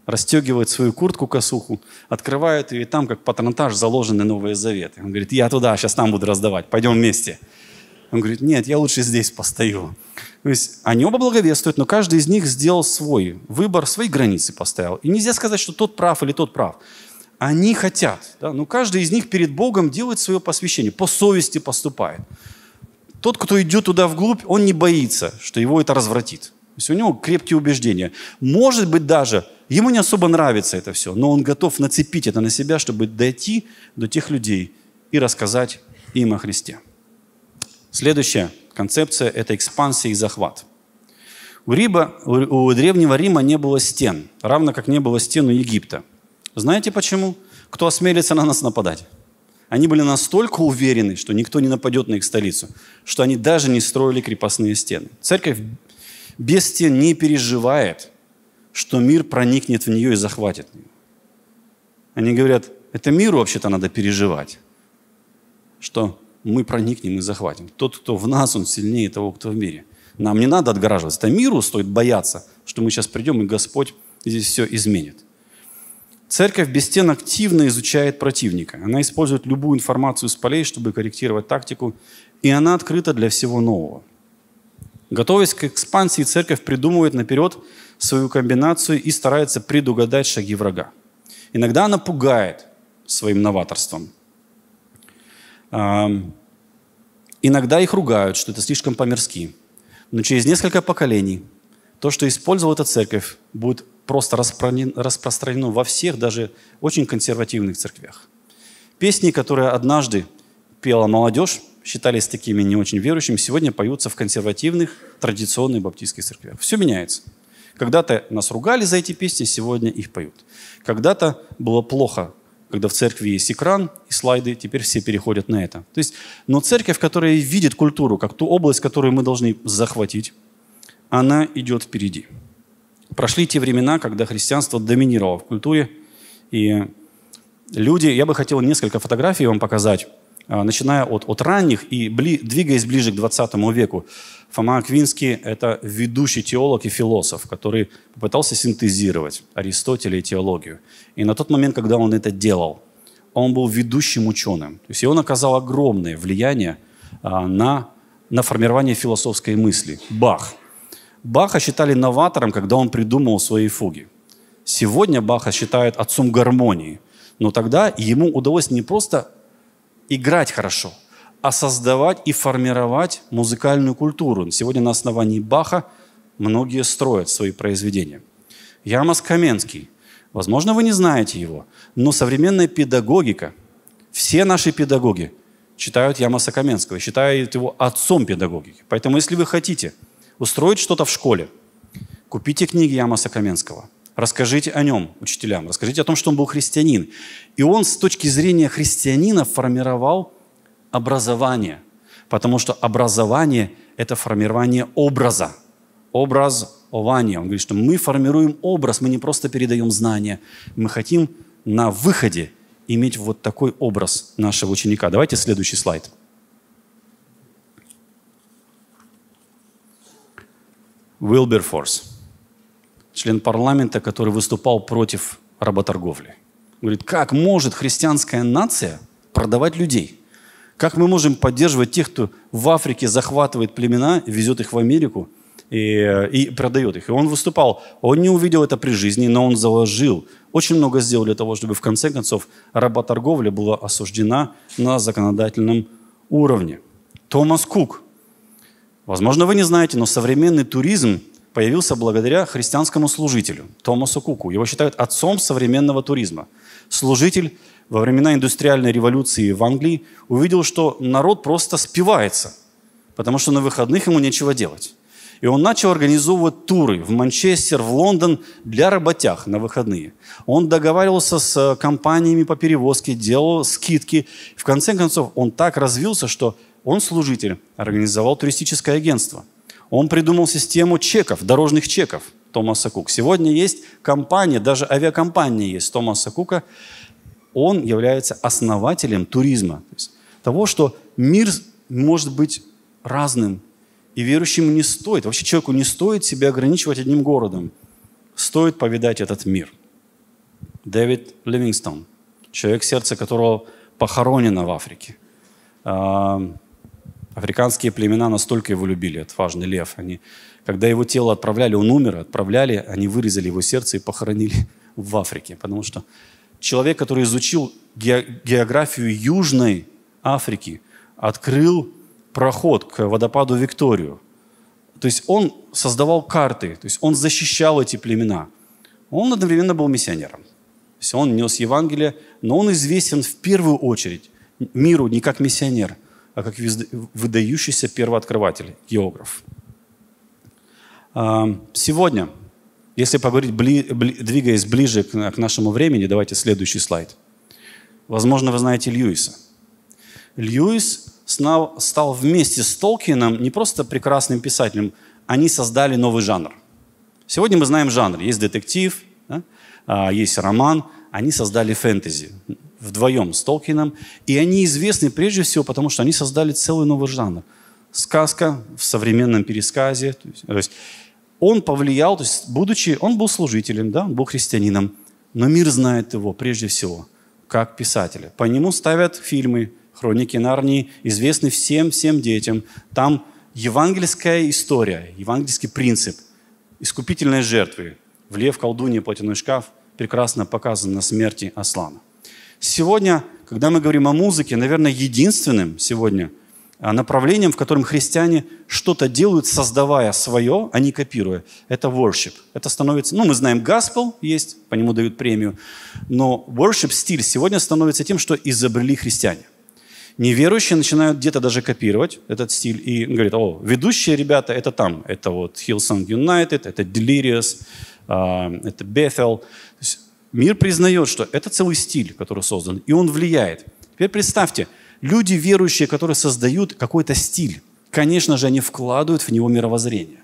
расстегивает свою куртку косуху, открывает ее, и там, как патронтаж, заложены Новые Заветы. Он говорит, я туда, сейчас там буду раздавать, пойдем вместе. Он говорит, нет, я лучше здесь постою. То есть они оба благовествуют, но каждый из них сделал свой выбор, свои границы поставил. И нельзя сказать, что тот прав или тот прав. Они хотят, да? но каждый из них перед Богом делает свое посвящение, по совести поступает. Тот, кто идет туда вглубь, он не боится, что его это развратит. То есть у него крепкие убеждения. Может быть, даже ему не особо нравится это все, но он готов нацепить это на себя, чтобы дойти до тех людей и рассказать им о Христе. Следующее – Концепция – это экспансия и захват. У, Риба, у Древнего Рима не было стен, равно как не было стен у Египта. Знаете почему? Кто осмелится на нас нападать? Они были настолько уверены, что никто не нападет на их столицу, что они даже не строили крепостные стены. Церковь без стен не переживает, что мир проникнет в нее и захватит ее. Они говорят, это миру вообще-то надо переживать. Что мы проникнем и захватим. Тот, кто в нас, он сильнее того, кто в мире. Нам не надо отгораживаться. Это миру стоит бояться, что мы сейчас придем, и Господь здесь все изменит. Церковь без стен активно изучает противника. Она использует любую информацию с полей, чтобы корректировать тактику, и она открыта для всего нового. Готовясь к экспансии, церковь придумывает наперед свою комбинацию и старается предугадать шаги врага. Иногда она пугает своим новаторством – Иногда их ругают, что это слишком по Но через несколько поколений то, что использовала эта церковь, будет просто распространено во всех, даже очень консервативных церквях. Песни, которые однажды пела молодежь, считались такими не очень верующими, сегодня поются в консервативных, традиционных баптистских церквях. Все меняется. Когда-то нас ругали за эти песни, сегодня их поют. Когда-то было плохо когда в церкви есть экран и слайды, теперь все переходят на это. То есть, но церковь, которая видит культуру, как ту область, которую мы должны захватить, она идет впереди. Прошли те времена, когда христианство доминировало в культуре, и люди, я бы хотел несколько фотографий вам показать, а, начиная от, от ранних и бли, двигаясь ближе к 20 веку. Фома Аквинский – это ведущий теолог и философ, который попытался синтезировать Аристотеля и теологию. И на тот момент, когда он это делал, он был ведущим ученым. То есть и он оказал огромное влияние а, на, на формирование философской мысли. Бах. Баха считали новатором, когда он придумал свои фуги. Сегодня Баха считают отцом гармонии. Но тогда ему удалось не просто играть хорошо – а создавать и формировать музыкальную культуру. Сегодня на основании Баха многие строят свои произведения. Ярмас Каменский. Возможно, вы не знаете его, но современная педагогика, все наши педагоги читают Ямаса Каменского, считают его отцом педагогики. Поэтому, если вы хотите устроить что-то в школе, купите книги Ямаса Каменского – расскажите о нем учителям, расскажите о том, что он был христианин. И он с точки зрения христианина формировал образование, потому что образование – это формирование образа, образование. Он говорит, что мы формируем образ, мы не просто передаем знания, мы хотим на выходе иметь вот такой образ нашего ученика. Давайте следующий слайд. Уилберфорс, член парламента, который выступал против работорговли. Говорит, как может христианская нация продавать людей? Как мы можем поддерживать тех, кто в Африке захватывает племена, везет их в Америку и, и продает их? И он выступал. Он не увидел это при жизни, но он заложил. Очень много сделал для того, чтобы в конце концов работорговля была осуждена на законодательном уровне. Томас Кук. Возможно, вы не знаете, но современный туризм появился благодаря христианскому служителю Томасу Куку. Его считают отцом современного туризма. Служитель во времена индустриальной революции в Англии, увидел, что народ просто спивается, потому что на выходных ему нечего делать. И он начал организовывать туры в Манчестер, в Лондон для работяг на выходные. Он договаривался с э, компаниями по перевозке, делал скидки. В конце концов, он так развился, что он, служитель, организовал туристическое агентство. Он придумал систему чеков, дорожных чеков Томаса Кук. Сегодня есть компания, даже авиакомпания есть Томаса Кука, он является основателем туризма, то есть того, что мир может быть разным, и верующему не стоит, вообще человеку не стоит себя ограничивать одним городом. Стоит повидать этот мир. Дэвид Ливингстон, человек, сердце которого похоронено в Африке. А, африканские племена настолько его любили, этот важный лев. Они, когда его тело отправляли, он умер, отправляли, они вырезали его сердце и похоронили в Африке, потому что человек, который изучил географию Южной Африки, открыл проход к водопаду Викторию. То есть он создавал карты, то есть он защищал эти племена. Он одновременно был миссионером. То есть он нес Евангелие, но он известен в первую очередь миру не как миссионер, а как выдающийся первооткрыватель, географ. Сегодня если поговорить, бли, бли, двигаясь ближе к, к нашему времени, давайте следующий слайд. Возможно, вы знаете Льюиса. Льюис стал, стал вместе с Толкином не просто прекрасным писателем, они создали новый жанр. Сегодня мы знаем жанр. Есть детектив, да? А, есть роман. Они создали фэнтези вдвоем с Толкином. И они известны прежде всего, потому что они создали целый новый жанр. Сказка в современном пересказе. То есть, он повлиял, то есть будучи, он был служителем, да, он был христианином, но мир знает его прежде всего как писателя. По нему ставят фильмы, хроники Нарнии, известны всем-всем детям. Там евангельская история, евангельский принцип искупительные жертвы. В «Лев, колдунья, платяной шкаф» прекрасно показан на смерти Аслана. Сегодня, когда мы говорим о музыке, наверное, единственным сегодня а направлением, в котором христиане что-то делают, создавая свое, а не копируя. Это worship. Это становится... Ну, мы знаем, gospel есть, по нему дают премию. Но worship стиль сегодня становится тем, что изобрели христиане. Неверующие начинают где-то даже копировать этот стиль и говорят, о, ведущие ребята это там, это вот Hillsong United, это Delirious, а, это Bethel. Мир признает, что это целый стиль, который создан, и он влияет. Теперь представьте – Люди верующие, которые создают какой-то стиль, конечно же, они вкладывают в него мировоззрение.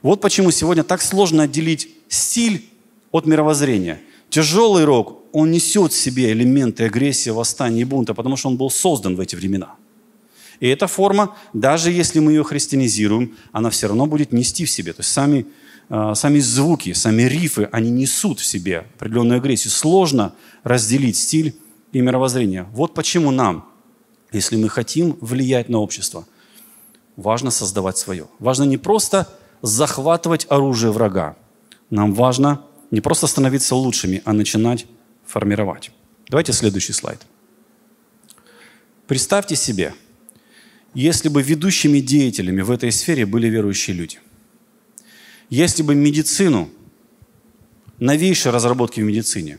Вот почему сегодня так сложно отделить стиль от мировоззрения. Тяжелый рок, он несет в себе элементы агрессии, восстания и бунта, потому что он был создан в эти времена. И эта форма, даже если мы ее христианизируем, она все равно будет нести в себе. То есть сами, а, сами звуки, сами рифы, они несут в себе определенную агрессию. Сложно разделить стиль и мировоззрения. Вот почему нам, если мы хотим влиять на общество, важно создавать свое. Важно не просто захватывать оружие врага. Нам важно не просто становиться лучшими, а начинать формировать. Давайте следующий слайд. Представьте себе, если бы ведущими деятелями в этой сфере были верующие люди, если бы медицину, новейшие разработки в медицине,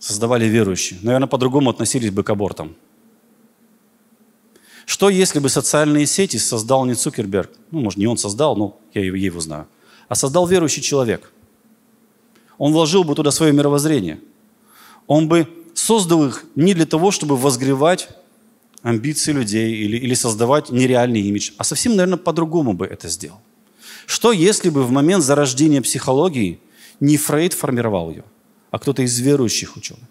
создавали верующие. Наверное, по-другому относились бы к абортам. Что если бы социальные сети создал не Цукерберг? Ну, может, не он создал, но я его знаю. А создал верующий человек. Он вложил бы туда свое мировоззрение. Он бы создал их не для того, чтобы возгревать амбиции людей или, или создавать нереальный имидж, а совсем, наверное, по-другому бы это сделал. Что если бы в момент зарождения психологии не Фрейд формировал ее, а кто-то из верующих ученых.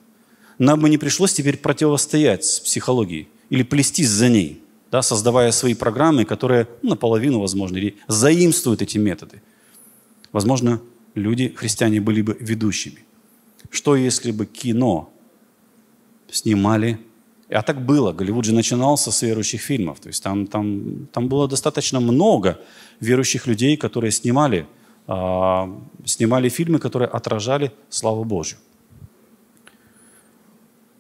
Нам бы не пришлось теперь противостоять с психологией или плестись за ней, да, создавая свои программы, которые ну, наполовину, возможно, или заимствуют эти методы. Возможно, люди, христиане, были бы ведущими. Что если бы кино снимали а так было. Голливуд же начинался с верующих фильмов. То есть там, там, там было достаточно много верующих людей, которые снимали а, снимали фильмы, которые отражали славу Божью.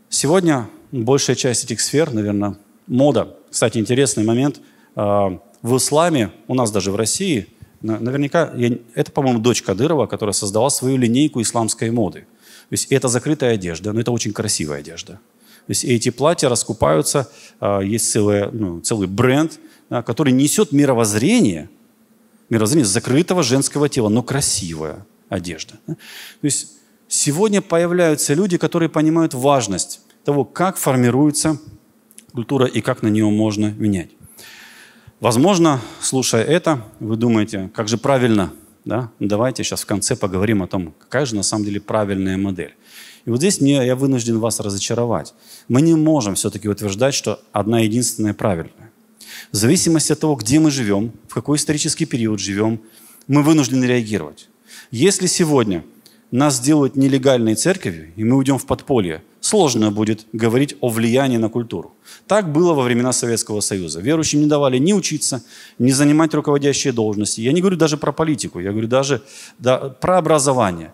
Сегодня большая часть этих сфер, наверное, мода. Кстати, интересный момент. А, в исламе, у нас даже в России, наверняка, это, по-моему, дочь Кадырова, которая создала свою линейку исламской моды. То есть это закрытая одежда, но это очень красивая одежда. То есть эти платья раскупаются, а, есть целое, ну, целый бренд, который несет мировоззрение – мировоззрение закрытого женского тела, но красивая одежда. То есть сегодня появляются люди, которые понимают важность того, как формируется культура и как на нее можно менять. Возможно, слушая это, вы думаете, как же правильно, да? Ну, давайте сейчас в конце поговорим о том, какая же на самом деле правильная модель. И вот здесь мне, я вынужден вас разочаровать. Мы не можем все-таки утверждать, что одна единственная правильная. В зависимости от того, где мы живем, в какой исторический период живем, мы вынуждены реагировать. Если сегодня нас сделают нелегальной церковью, и мы уйдем в подполье, сложно будет говорить о влиянии на культуру. Так было во времена Советского Союза. Верующим не давали ни учиться, ни занимать руководящие должности. Я не говорю даже про политику, я говорю даже да, про образование.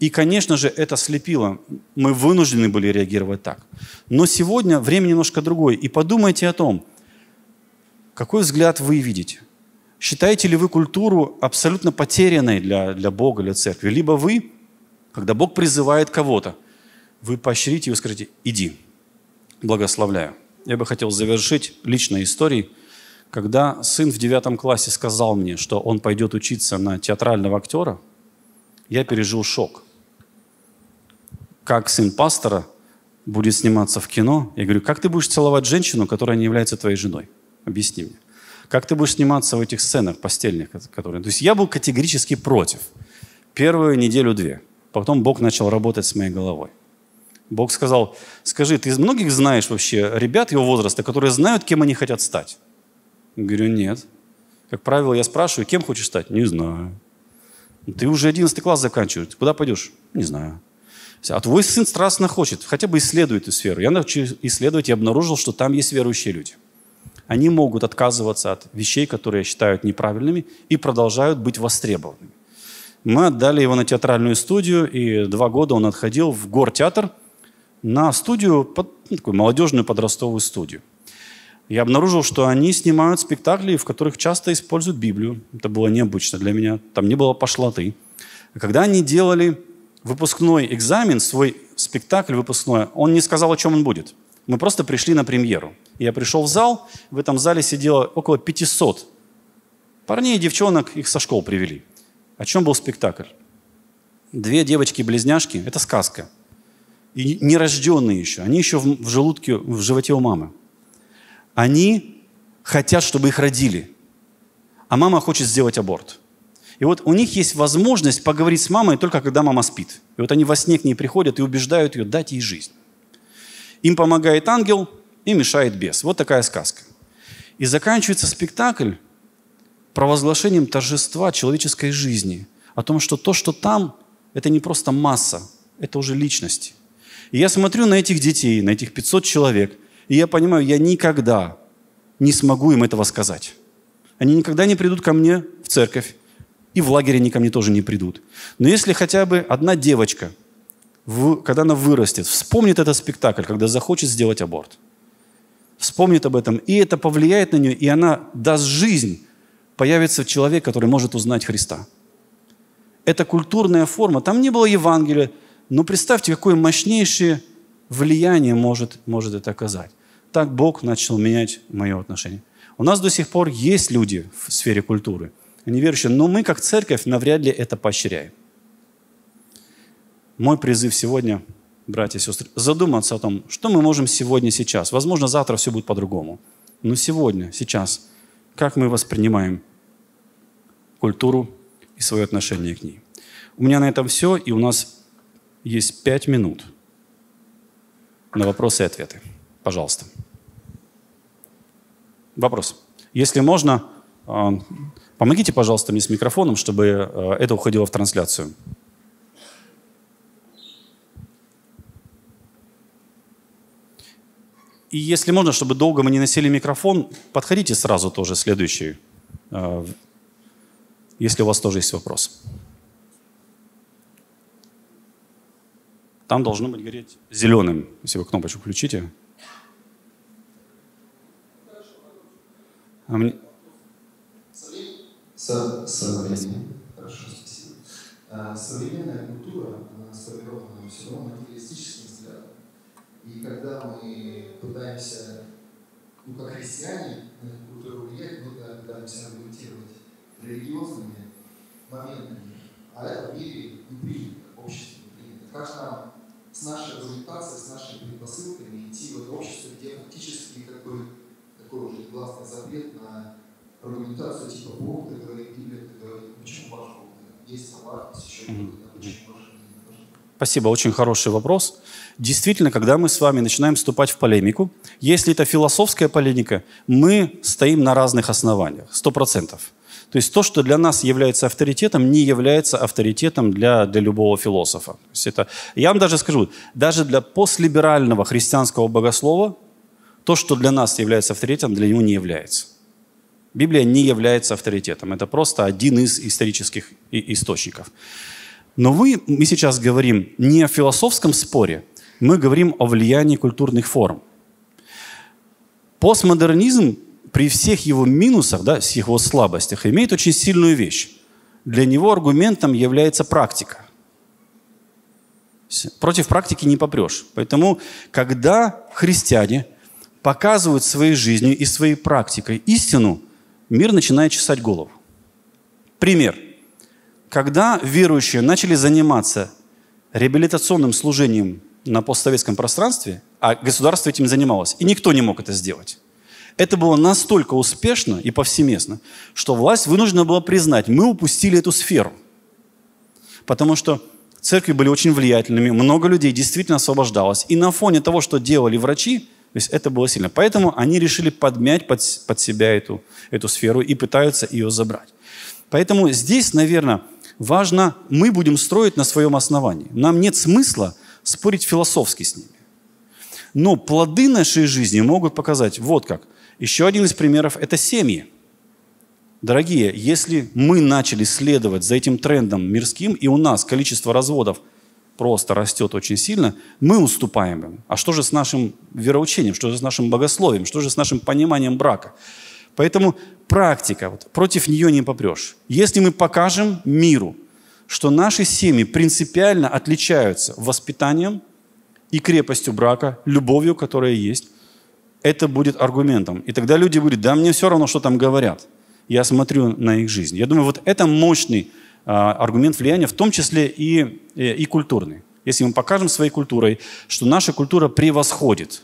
И, конечно же, это слепило. Мы вынуждены были реагировать так. Но сегодня время немножко другое. И подумайте о том, какой взгляд вы видите? Считаете ли вы культуру абсолютно потерянной для, для Бога, для церкви? Либо вы, когда Бог призывает кого-то, вы поощрите его, скажете, иди, благословляю. Я бы хотел завершить личной историей, когда сын в девятом классе сказал мне, что он пойдет учиться на театрального актера, я пережил шок. Как сын пастора будет сниматься в кино? Я говорю, как ты будешь целовать женщину, которая не является твоей женой? Объясни мне. Как ты будешь сниматься в этих сценах постельных, которые... То есть я был категорически против. Первую неделю-две. Потом Бог начал работать с моей головой. Бог сказал, скажи, ты из многих знаешь вообще ребят его возраста, которые знают, кем они хотят стать? Я говорю, нет. Как правило, я спрашиваю, кем хочешь стать? Не знаю. Ты уже 11 класс заканчиваешь, куда пойдешь? Не знаю. А твой сын страстно хочет, хотя бы исследует эту сферу. Я начал исследовать и обнаружил, что там есть верующие люди они могут отказываться от вещей, которые считают неправильными, и продолжают быть востребованными. Мы отдали его на театральную студию, и два года он отходил в гортеатр на студию, под, ну, такую молодежную подростковую студию. Я обнаружил, что они снимают спектакли, в которых часто используют Библию. Это было необычно для меня, там не было пошлоты. когда они делали выпускной экзамен, свой спектакль выпускной, он не сказал, о чем он будет – мы просто пришли на премьеру. Я пришел в зал, в этом зале сидело около 500 парней и девчонок, их со школ привели. О чем был спектакль? Две девочки-близняшки – это сказка. И нерожденные еще, они еще в желудке, в животе у мамы. Они хотят, чтобы их родили, а мама хочет сделать аборт – и вот у них есть возможность поговорить с мамой только когда мама спит. И вот они во сне к ней приходят и убеждают ее дать ей жизнь. Им помогает ангел и мешает бес. Вот такая сказка. И заканчивается спектакль провозглашением торжества человеческой жизни. О том, что то, что там, это не просто масса, это уже личности. И я смотрю на этих детей, на этих 500 человек, и я понимаю, я никогда не смогу им этого сказать. Они никогда не придут ко мне в церковь, и в лагере они ко мне тоже не придут. Но если хотя бы одна девочка – когда она вырастет, вспомнит этот спектакль, когда захочет сделать аборт. Вспомнит об этом, и это повлияет на нее, и она даст жизнь. Появится человек, который может узнать Христа. Это культурная форма. Там не было Евангелия, но представьте, какое мощнейшее влияние может, может это оказать. Так Бог начал менять мое отношение. У нас до сих пор есть люди в сфере культуры, они верующие, но мы как церковь навряд ли это поощряем. Мой призыв сегодня, братья и сестры, задуматься о том, что мы можем сегодня, сейчас. Возможно, завтра все будет по-другому. Но сегодня, сейчас, как мы воспринимаем культуру и свое отношение к ней. У меня на этом все, и у нас есть пять минут на вопросы и ответы. Пожалуйста. Вопрос. Если можно, а, помогите, пожалуйста, мне с микрофоном, чтобы а, это уходило в трансляцию. И если можно, чтобы долго мы не носили микрофон, подходите сразу тоже следующий, э, если у вас тоже есть вопрос. Там должно быть гореть зеленым, если вы кнопочку включите. А мне... А, современная культура, она сформирована все равно материалистически и когда мы пытаемся, ну, как христиане, на эту культуру влиять, мы пытаемся аргументировать религиозными моментами. А это в мире не принято, в обществе не принято. Как нам с нашей аргументацией, с нашими предпосылками идти в это общество, где фактически как бы, такой уже гласный запрет на аргументацию типа Бог, ты говорит, Библия, ты говорит, ну, почему ваш Бог? Есть Аллах, есть еще кто почему ваш Спасибо, очень хороший вопрос действительно, когда мы с вами начинаем вступать в полемику, если это философская полемика, мы стоим на разных основаниях, 100%. То есть то, что для нас является авторитетом, не является авторитетом для, для любого философа. То есть это, я вам даже скажу, даже для постлиберального христианского богослова то, что для нас является авторитетом, для него не является. Библия не является авторитетом. Это просто один из исторических источников. Но вы, мы сейчас говорим не о философском споре, мы говорим о влиянии культурных форм. Постмодернизм при всех его минусах, да, всех его слабостях, имеет очень сильную вещь. Для него аргументом является практика. Против практики не попрешь. Поэтому, когда христиане показывают своей жизнью и своей практикой истину, мир начинает чесать голову. Пример. Когда верующие начали заниматься реабилитационным служением на постсоветском пространстве, а государство этим занималось, и никто не мог это сделать. Это было настолько успешно и повсеместно, что власть вынуждена была признать, мы упустили эту сферу. Потому что церкви были очень влиятельными, много людей действительно освобождалось. И на фоне того, что делали врачи, то есть это было сильно. Поэтому они решили подмять под, под себя эту, эту сферу и пытаются ее забрать. Поэтому здесь, наверное, важно, мы будем строить на своем основании. Нам нет смысла спорить философски с ними. Но плоды нашей жизни могут показать вот как. Еще один из примеров – это семьи. Дорогие, если мы начали следовать за этим трендом мирским, и у нас количество разводов просто растет очень сильно, мы уступаем им. А что же с нашим вероучением, что же с нашим богословием, что же с нашим пониманием брака? Поэтому практика, вот, против нее не попрешь. Если мы покажем миру, что наши семьи принципиально отличаются воспитанием и крепостью брака, любовью, которая есть, это будет аргументом. И тогда люди говорят: да мне все равно, что там говорят. Я смотрю на их жизнь. Я думаю, вот это мощный а, аргумент влияния, в том числе и, и, э, и культурный. Если мы покажем своей культурой, что наша культура превосходит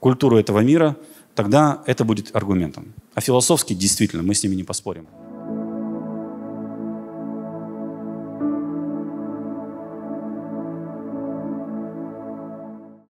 культуру этого мира, тогда это будет аргументом. А философски действительно мы с ними не поспорим.